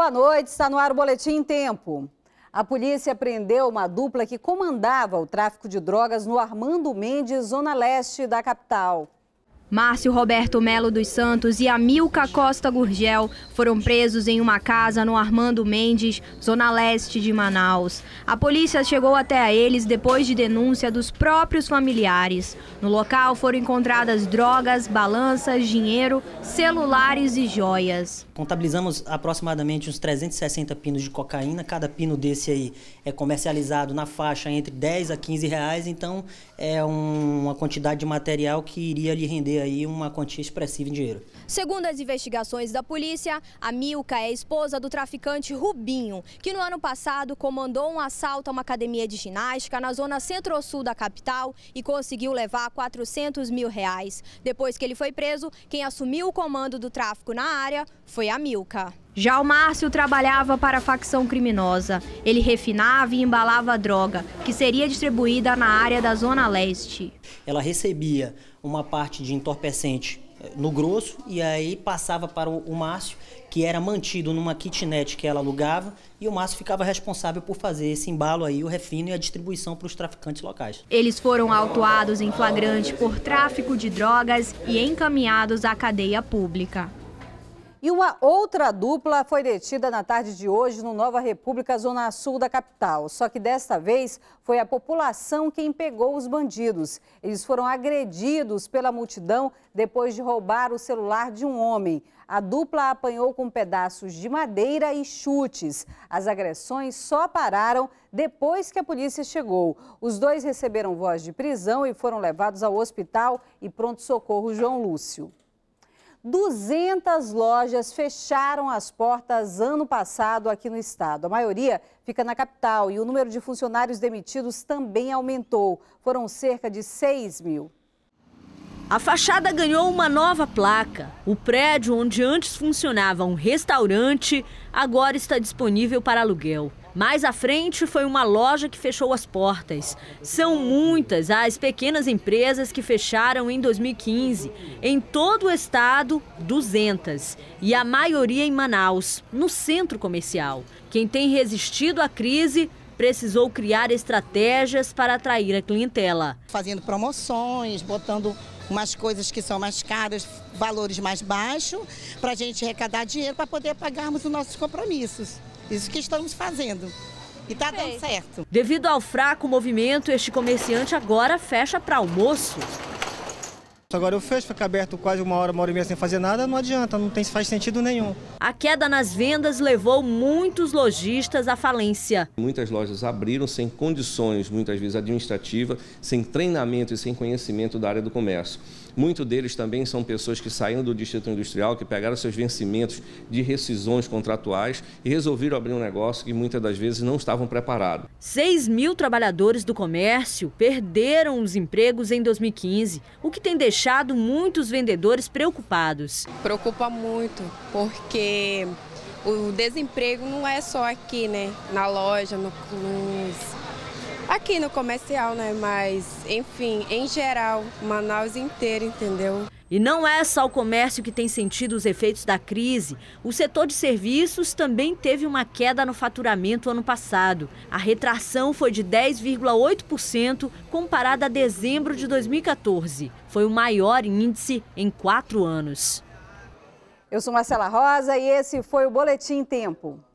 Boa noite, está no ar o Boletim Tempo. A polícia prendeu uma dupla que comandava o tráfico de drogas no Armando Mendes, zona leste da capital. Márcio Roberto Melo dos Santos e Amilca Costa Gurgel foram presos em uma casa no Armando Mendes, zona leste de Manaus. A polícia chegou até a eles depois de denúncia dos próprios familiares. No local foram encontradas drogas, balanças, dinheiro, celulares e joias. Contabilizamos aproximadamente uns 360 pinos de cocaína. Cada pino desse aí é comercializado na faixa entre 10 a 15 reais. Então é um, uma quantidade de material que iria lhe render e aí uma quantia expressiva em dinheiro. Segundo as investigações da polícia, a Milka é esposa do traficante Rubinho, que no ano passado comandou um assalto a uma academia de ginástica na zona centro-sul da capital e conseguiu levar 400 mil reais. Depois que ele foi preso, quem assumiu o comando do tráfico na área foi a Milka. Já o Márcio trabalhava para a facção criminosa. Ele refinava e embalava a droga, que seria distribuída na área da Zona Leste. Ela recebia uma parte de entorpecente eh, no grosso e aí passava para o Márcio, que era mantido numa kitnet que ela alugava, e o Márcio ficava responsável por fazer esse embalo aí, o refino e a distribuição para os traficantes locais. Eles foram autuados em flagrante por tráfico de drogas e encaminhados à cadeia pública. E uma outra dupla foi detida na tarde de hoje no Nova República, zona sul da capital. Só que desta vez foi a população quem pegou os bandidos. Eles foram agredidos pela multidão depois de roubar o celular de um homem. A dupla apanhou com pedaços de madeira e chutes. As agressões só pararam depois que a polícia chegou. Os dois receberam voz de prisão e foram levados ao hospital e pronto-socorro João Lúcio. 200 lojas fecharam as portas ano passado aqui no estado. A maioria fica na capital e o número de funcionários demitidos também aumentou. Foram cerca de 6 mil. A fachada ganhou uma nova placa. O prédio onde antes funcionava um restaurante agora está disponível para aluguel. Mais à frente foi uma loja que fechou as portas. São muitas as pequenas empresas que fecharam em 2015. Em todo o estado, 200. E a maioria em Manaus, no centro comercial. Quem tem resistido à crise precisou criar estratégias para atrair a clientela. Fazendo promoções, botando umas coisas que são mais caras, valores mais baixos, para a gente arrecadar dinheiro para poder pagarmos os nossos compromissos. Isso que estamos fazendo. E tá dando certo. Devido ao fraco movimento, este comerciante agora fecha para almoço. Agora eu fecho, fica aberto quase uma hora, uma hora e meia sem fazer nada, não adianta, não tem, faz sentido nenhum. A queda nas vendas levou muitos lojistas à falência. Muitas lojas abriram sem condições, muitas vezes administrativas, sem treinamento e sem conhecimento da área do comércio. Muitos deles também são pessoas que saíram do distrito industrial, que pegaram seus vencimentos de rescisões contratuais e resolveram abrir um negócio que muitas das vezes não estavam preparados. 6 mil trabalhadores do comércio perderam os empregos em 2015, o que tem deixado muitos vendedores preocupados. Preocupa muito, porque o desemprego não é só aqui, né? Na loja, no, nos aqui no comercial, né? Mas, enfim, em geral, Manaus inteiro, entendeu? E não é só o comércio que tem sentido os efeitos da crise. O setor de serviços também teve uma queda no faturamento ano passado. A retração foi de 10,8% comparada a dezembro de 2014. Foi o maior índice em quatro anos. Eu sou Marcela Rosa e esse foi o Boletim Tempo.